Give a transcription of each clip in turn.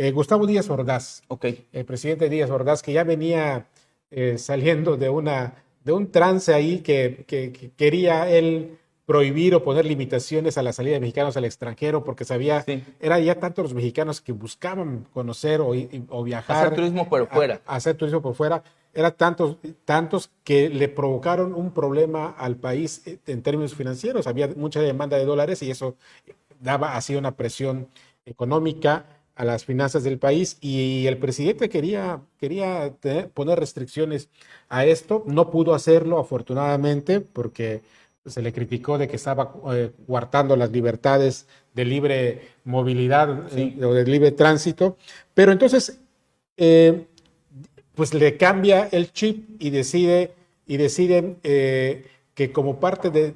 Eh, Gustavo Díaz Ordaz, el presidente Díaz Ordaz, que ya venía eh, saliendo de, una, de un trance ahí que, quería él prohibir o poner limitaciones a la salida de mexicanos al extranjero, porque sabía, que era ya tanto los mexicanos que buscaban conocer o, viajar. Hacer turismo por fuera. hacer turismo por fuera. Era tantos, tantos que le provocaron un problema al país eh, en términos financieros. Había mucha demanda de dólares y eso daba así una presión económica a las finanzas del país y el presidente quería, quería poner restricciones a esto, no pudo hacerlo afortunadamente porque se le criticó de que estaba guardando eh, las libertades de libre movilidad eh, o de libre tránsito, pero entonces eh, pues le cambia el chip y decide y deciden que como parte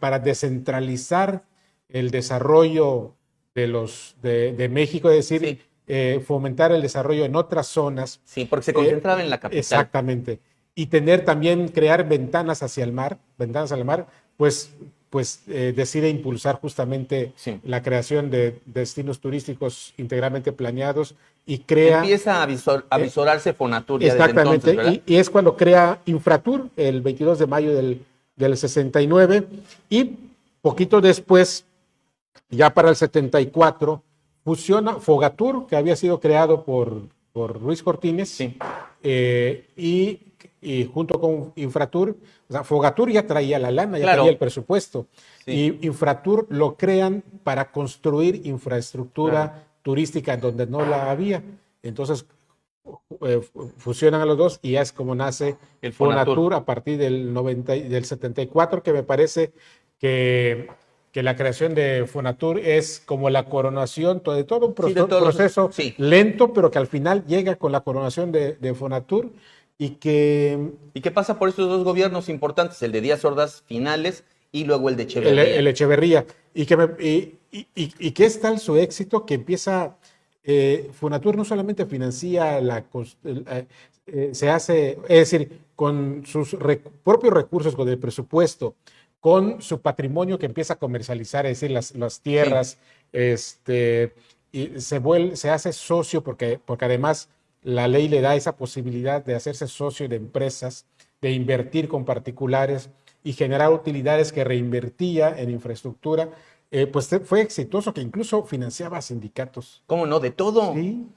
para descentralizar el desarrollo de, los, de, México, es decir, eh, fomentar el desarrollo en otras zonas. Sí, porque se concentraba eh, en la capital. Exactamente. Y tener también, crear ventanas hacia el mar, ventanas al mar, pues, pues eh, decide impulsar justamente la creación de destinos turísticos integralmente planeados y crea... Empieza a, visor, visorarse Fonatur. exactamente, y, y, es cuando crea Infratur el 22 de mayo del, del 69 y poquito después ya para el 74 fusiona Fogatur, que había sido creado por, por Luis Cortines, eh, y, junto con Infratur, o sea, Fogatur ya traía la lana, ya traía el presupuesto, y Infratur lo crean para construir infraestructura turística donde no la había. Entonces, eh, fusionan a los dos y ya es como nace el Fogatur a partir del, 90, del 74, que me parece que que la creación de Fonatur es como la coronación de todo un proceso, lento, pero que al final llega con la coronación de, Fonatur y que... ¿Y qué pasa por estos dos gobiernos importantes, el de Díaz Ordaz finales y luego el de Echeverría? El, de Echeverría. Y que, y, y, que es tal su éxito que empieza... Eh, Fonatur no solamente financia la... Eh, eh, se hace, es decir, con sus propios recursos, con el presupuesto, con su patrimonio que empieza a comercializar, es decir, las, tierras, este, y se, hace socio porque, porque además la ley le da esa posibilidad de hacerse socio de empresas, de invertir con particulares y generar utilidades que reinvertía en infraestructura. Eh, pues fue exitoso que incluso financiaba sindicatos. ¿Cómo no? De todo. Sí.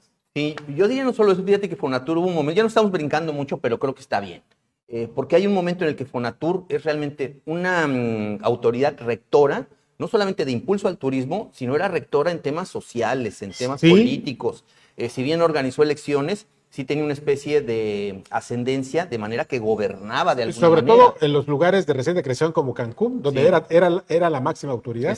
yo diría no solo eso, fíjate que Fonatur hubo un momento, ya no estamos brincando mucho, pero creo que está bien. Eh, porque hay un momento en el que Fonatur es realmente una mm, autoridad rectora, no solamente de impulso al turismo, sino era rectora en temas sociales, en temas políticos. Eh, si bien organizó elecciones, sí tenía una especie de ascendencia, de manera que gobernaba de alguna Sobre manera. Sobre todo en los lugares de reciente creación como Cancún, donde era, era, era la máxima autoridad.